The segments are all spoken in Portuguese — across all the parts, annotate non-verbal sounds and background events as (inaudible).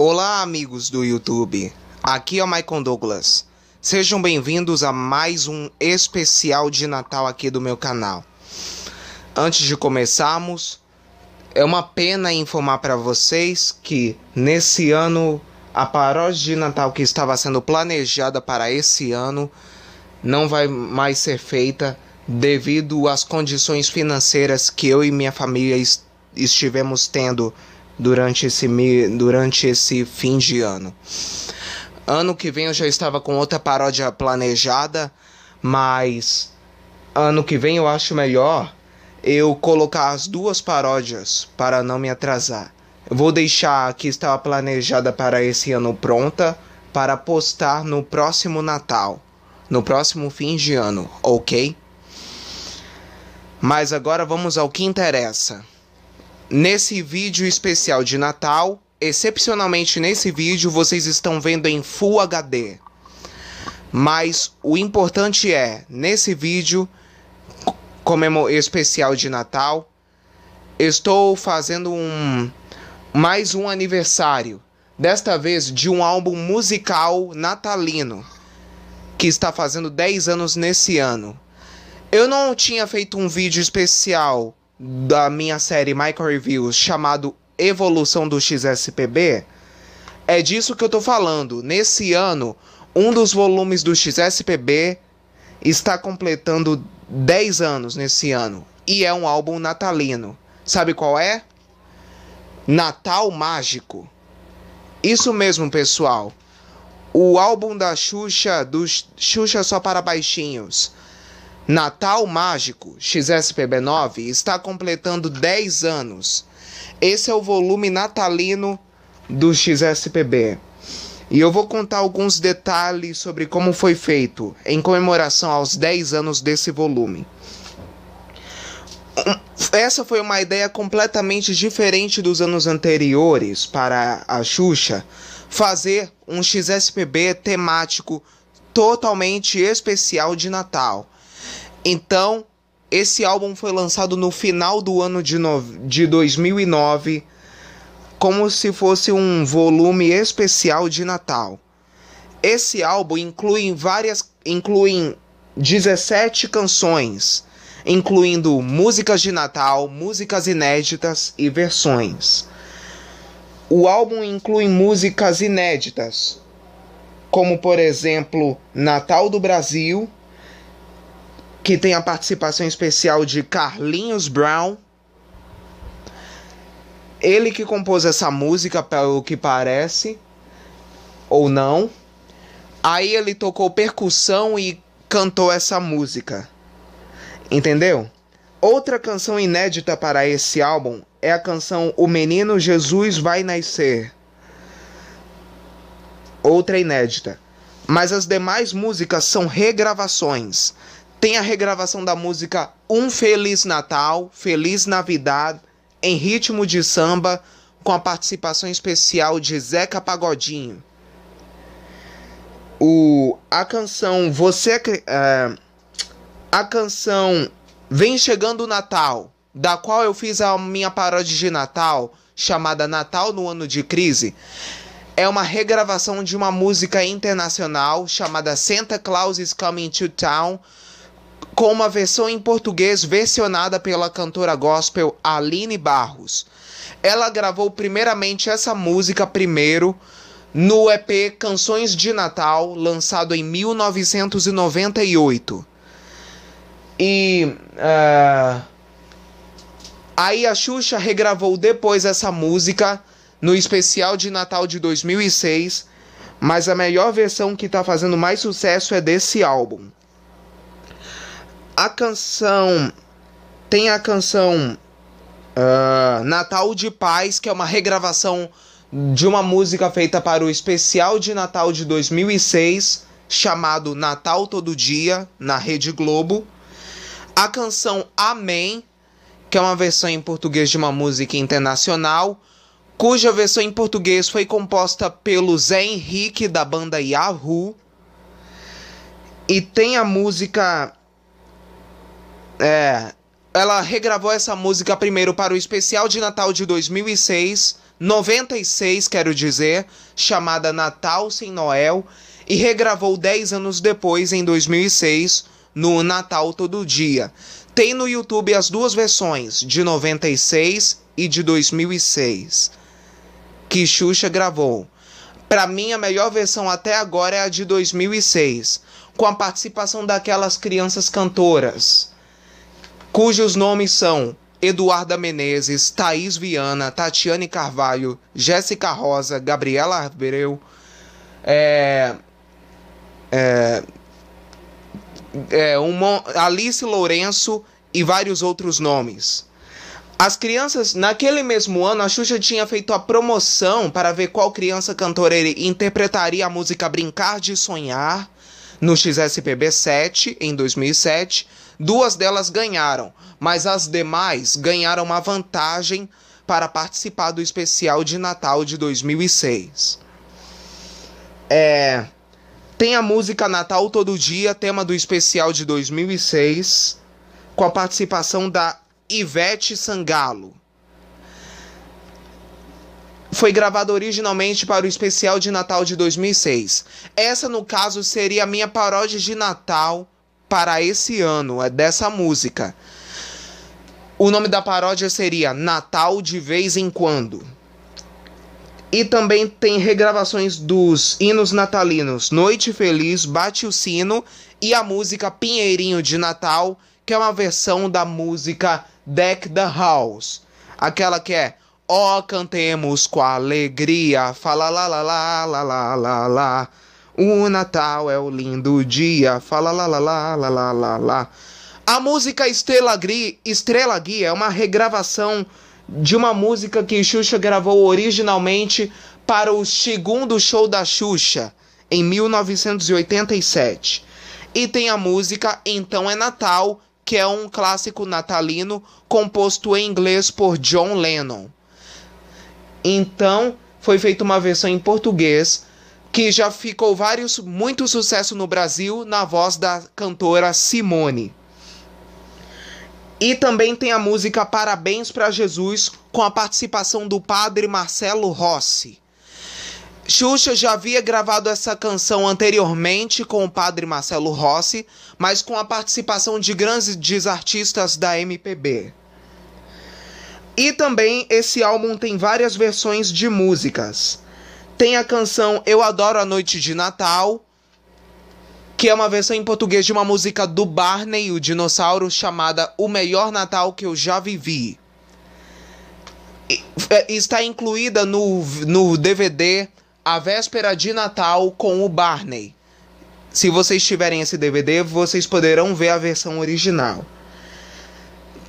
Olá, amigos do YouTube. Aqui é o Maicon Douglas. Sejam bem-vindos a mais um especial de Natal aqui do meu canal. Antes de começarmos, é uma pena informar para vocês que nesse ano a paródia de Natal que estava sendo planejada para esse ano não vai mais ser feita devido às condições financeiras que eu e minha família est estivemos tendo durante esse, durante esse fim de ano. Ano que vem eu já estava com outra paródia planejada, mas ano que vem eu acho melhor eu colocar as duas paródias para não me atrasar. Eu vou deixar a que estava planejada para esse ano pronta para postar no próximo Natal, no próximo fim de ano, ok? Mas agora vamos ao que interessa. Nesse vídeo especial de Natal, excepcionalmente nesse vídeo vocês estão vendo em Full HD. Mas o importante é, nesse vídeo comemo especial de Natal, estou fazendo um mais um aniversário, desta vez de um álbum musical natalino que está fazendo 10 anos nesse ano. Eu não tinha feito um vídeo especial da minha série Micro Reviews chamado Evolução do XSPB, é disso que eu tô falando. Nesse ano, um dos volumes do XSPB está completando 10 anos nesse ano e é um álbum natalino. Sabe qual é? Natal Mágico. Isso mesmo, pessoal. O álbum da Xuxa, do Xuxa Só para Baixinhos. Natal Mágico XSPB9 está completando 10 anos. Esse é o volume natalino do XSPB. E eu vou contar alguns detalhes sobre como foi feito em comemoração aos 10 anos desse volume. Essa foi uma ideia completamente diferente dos anos anteriores para a Xuxa fazer um XSPB temático totalmente especial de Natal então, esse álbum foi lançado no final do ano de, no... de 2009, como se fosse um volume especial de Natal. Esse álbum inclui várias inclui 17 canções, incluindo músicas de Natal, músicas inéditas e versões. O álbum inclui músicas inéditas, como por exemplo Natal do Brasil, que tem a participação especial de Carlinhos Brown. Ele que compôs essa música, pelo que parece, ou não. Aí ele tocou percussão e cantou essa música. Entendeu? Outra canção inédita para esse álbum é a canção O Menino Jesus Vai Nascer. Outra inédita. Mas as demais músicas são regravações. Tem a regravação da música Um Feliz Natal, Feliz Navidad, em ritmo de samba, com a participação especial de Zeca Pagodinho. O, a canção Você é, a canção Vem Chegando o Natal, da qual eu fiz a minha paródia de Natal, chamada Natal no Ano de Crise, é uma regravação de uma música internacional chamada Santa Claus is Coming to Town, com uma versão em português versionada pela cantora gospel Aline Barros. Ela gravou primeiramente essa música primeiro no EP Canções de Natal, lançado em 1998. E uh, aí a Xuxa regravou depois essa música no especial de Natal de 2006, mas a melhor versão que está fazendo mais sucesso é desse álbum. A canção. Tem a canção uh, Natal de Paz, que é uma regravação de uma música feita para o especial de Natal de 2006, chamado Natal Todo Dia, na Rede Globo. A canção Amém, que é uma versão em português de uma música internacional, cuja versão em português foi composta pelo Zé Henrique da banda Yahoo. E tem a música é. Ela regravou essa música primeiro para o especial de Natal de 2006, 96, quero dizer, chamada Natal sem Noel, e regravou 10 anos depois, em 2006, no Natal Todo Dia. Tem no YouTube as duas versões, de 96 e de 2006, que Xuxa gravou. Para mim, a melhor versão até agora é a de 2006, com a participação daquelas crianças cantoras cujos nomes são Eduarda Menezes, Thaís Viana, Tatiane Carvalho, Jéssica Rosa, Gabriela Arbereu, é, é, é, uma, Alice Lourenço e vários outros nomes. As crianças, naquele mesmo ano, a Xuxa tinha feito a promoção para ver qual criança cantora interpretaria a música Brincar de Sonhar no XSPB 7, em 2007 Duas delas ganharam, mas as demais ganharam uma vantagem para participar do especial de Natal de 2006. É, tem a música Natal Todo Dia, tema do especial de 2006, com a participação da Ivete Sangalo. Foi gravada originalmente para o especial de Natal de 2006. Essa, no caso, seria a minha paródia de Natal para esse ano, é dessa música. O nome da paródia seria Natal de Vez em Quando. E também tem regravações dos hinos natalinos Noite Feliz, Bate o Sino e a música Pinheirinho de Natal, que é uma versão da música Deck the House. Aquela que é Ó, oh, cantemos com alegria, fala lá lá lá lá lá lá lá. O Natal é o lindo dia. Fala lá lá lá lá lá lá lá. A música Estrela, Gri, Estrela Guia é uma regravação de uma música que Xuxa gravou originalmente para o segundo show da Xuxa, em 1987. E tem a música Então é Natal, que é um clássico natalino composto em inglês por John Lennon. Então foi feita uma versão em português que já ficou vários muito sucesso no Brasil na voz da cantora Simone. E também tem a música Parabéns para Jesus com a participação do padre Marcelo Rossi. Xuxa já havia gravado essa canção anteriormente com o padre Marcelo Rossi, mas com a participação de grandes artistas da MPB. E também esse álbum tem várias versões de músicas. Tem a canção Eu Adoro a Noite de Natal, que é uma versão em português de uma música do Barney, o dinossauro, chamada O Melhor Natal que Eu Já Vivi. É, está incluída no, no DVD A Véspera de Natal com o Barney. Se vocês tiverem esse DVD, vocês poderão ver a versão original.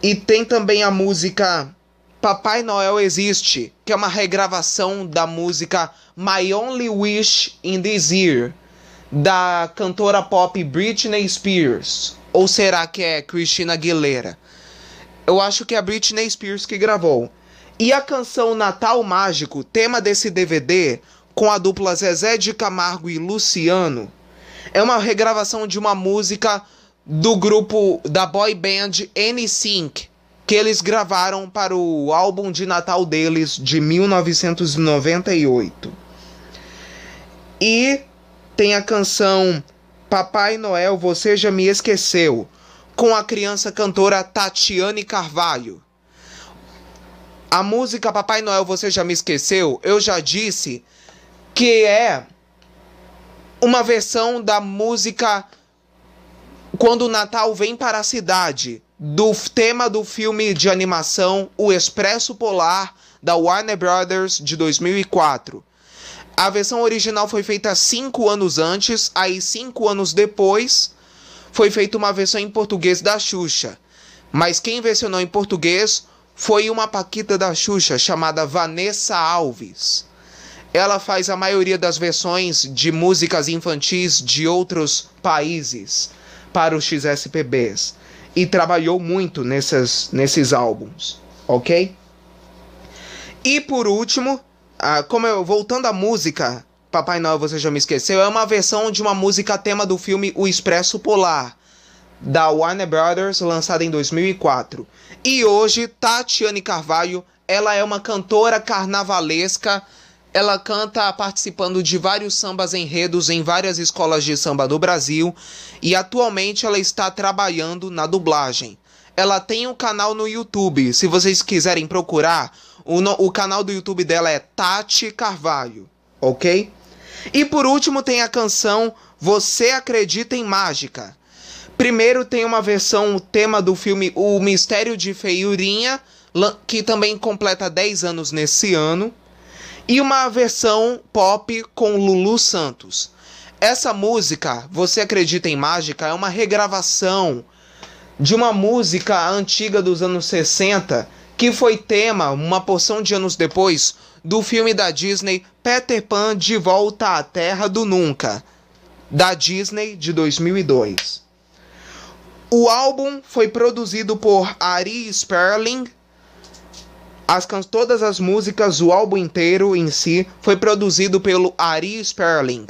E tem também a música Papai Noel Existe, que é uma regravação da música My Only Wish in This Year, da cantora pop Britney Spears. Ou será que é Christina Aguilera? Eu acho que é a Britney Spears que gravou. E a canção Natal Mágico, tema desse DVD, com a dupla Zezé de Camargo e Luciano, é uma regravação de uma música do grupo da boy band N-Sync, que eles gravaram para o álbum de Natal deles de 1998. E tem a canção Papai Noel, Você Já Me Esqueceu, com a criança cantora Tatiane Carvalho. A música Papai Noel, Você Já Me Esqueceu, eu já disse que é uma versão da música Quando o Natal Vem para a Cidade, do tema do filme de animação O Expresso Polar da Warner Brothers de 2004. A versão original foi feita cinco anos antes, aí cinco anos depois foi feita uma versão em português da Xuxa. Mas quem versionou em português foi uma paquita da Xuxa chamada Vanessa Alves. Ela faz a maioria das versões de músicas infantis de outros países para os XSPBs e trabalhou muito nessas, nesses álbuns, ok? E por último, ah, como eu, voltando à música, Papai Noel Você Já Me Esqueceu, é uma versão de uma música tema do filme O Expresso Polar, da Warner Brothers, lançada em 2004. E hoje, Tatiane Carvalho, ela é uma cantora carnavalesca ela canta participando de vários sambas enredos em várias escolas de samba do Brasil e atualmente ela está trabalhando na dublagem. Ela tem um canal no YouTube, se vocês quiserem procurar, o, no, o canal do YouTube dela é Tati Carvalho, ok? E por último tem a canção Você Acredita em Mágica. Primeiro tem uma versão, o tema do filme O Mistério de Feiurinha, que também completa 10 anos nesse ano e uma versão pop com Lulu Santos. Essa música, Você Acredita em Mágica, é uma regravação de uma música antiga dos anos 60 que foi tema, uma porção de anos depois, do filme da Disney Peter Pan de Volta à Terra do Nunca, da Disney de 2002. O álbum foi produzido por Ari Sperling as todas as músicas, o álbum inteiro em si, foi produzido pelo Ari Sperling,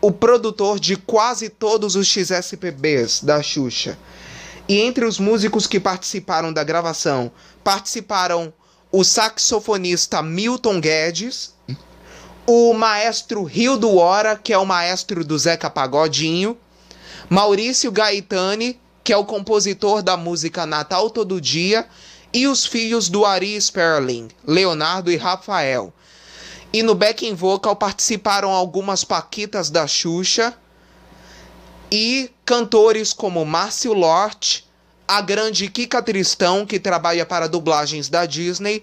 o produtor de quase todos os XSPBs da Xuxa. E entre os músicos que participaram da gravação, participaram o saxofonista Milton Guedes, o maestro Rio do Hora, que é o maestro do Zeca Pagodinho, Maurício Gaetani, que é o compositor da música Natal Todo Dia, e os filhos do Ari Sperling, Leonardo e Rafael. E no backing vocal participaram algumas paquitas da Xuxa e cantores como Márcio Lort, a grande Kika Tristão, que trabalha para dublagens da Disney,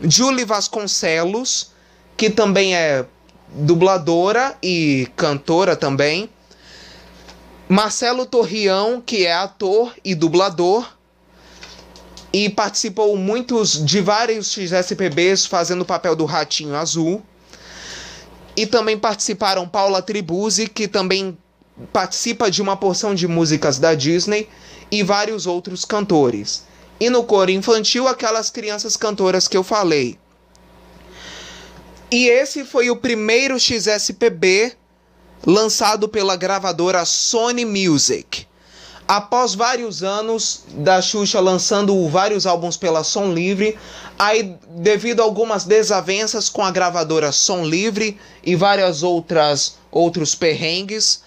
Julie Vasconcelos, que também é dubladora e cantora também, Marcelo Torrião, que é ator e dublador, e participou muitos de vários XSPBs fazendo o papel do Ratinho Azul. E também participaram Paula Tribuzzi, que também participa de uma porção de músicas da Disney, e vários outros cantores. E no coro infantil, aquelas crianças cantoras que eu falei. E esse foi o primeiro XSPB lançado pela gravadora Sony Music. Após vários anos da Xuxa lançando vários álbuns pela Som Livre, aí devido a algumas desavenças com a gravadora Som Livre e várias outras outros perrengues,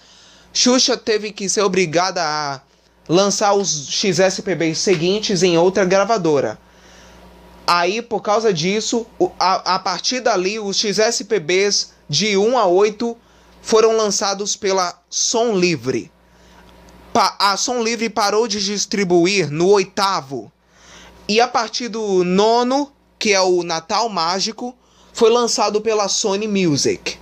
Xuxa teve que ser obrigada a lançar os XSPBs seguintes em outra gravadora. Aí, por causa disso, a, a partir dali, os XSPBs de 1 a 8 foram lançados pela Som Livre a Som Livre parou de distribuir no oitavo. E a partir do nono, que é o Natal Mágico, foi lançado pela Sony Music.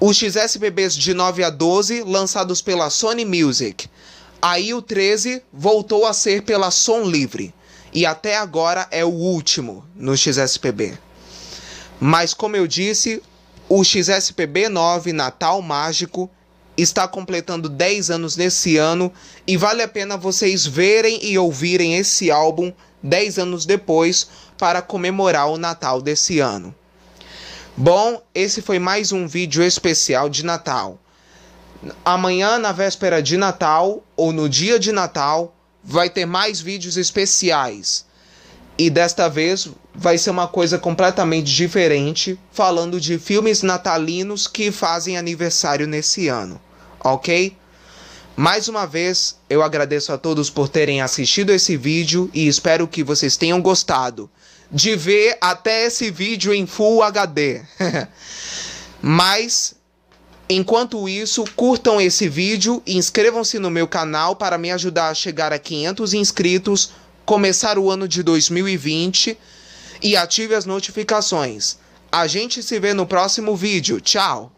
Os XSPBs de 9 a 12, lançados pela Sony Music. Aí o 13 voltou a ser pela Som Livre. E até agora é o último no XSPB. Mas como eu disse, o XSPB 9 Natal Mágico está completando 10 anos nesse ano e vale a pena vocês verem e ouvirem esse álbum 10 anos depois para comemorar o Natal desse ano. Bom, esse foi mais um vídeo especial de Natal. Amanhã, na véspera de Natal ou no dia de Natal, vai ter mais vídeos especiais. E desta vez vai ser uma coisa completamente diferente, falando de filmes natalinos que fazem aniversário nesse ano, ok? Mais uma vez, eu agradeço a todos por terem assistido esse vídeo e espero que vocês tenham gostado de ver até esse vídeo em Full HD. (laughs) Mas Enquanto isso, curtam esse vídeo e inscrevam-se no meu canal para me ajudar a chegar a 500 inscritos, começar o ano de 2020 e ative as notificações. A gente se vê no próximo vídeo. Tchau!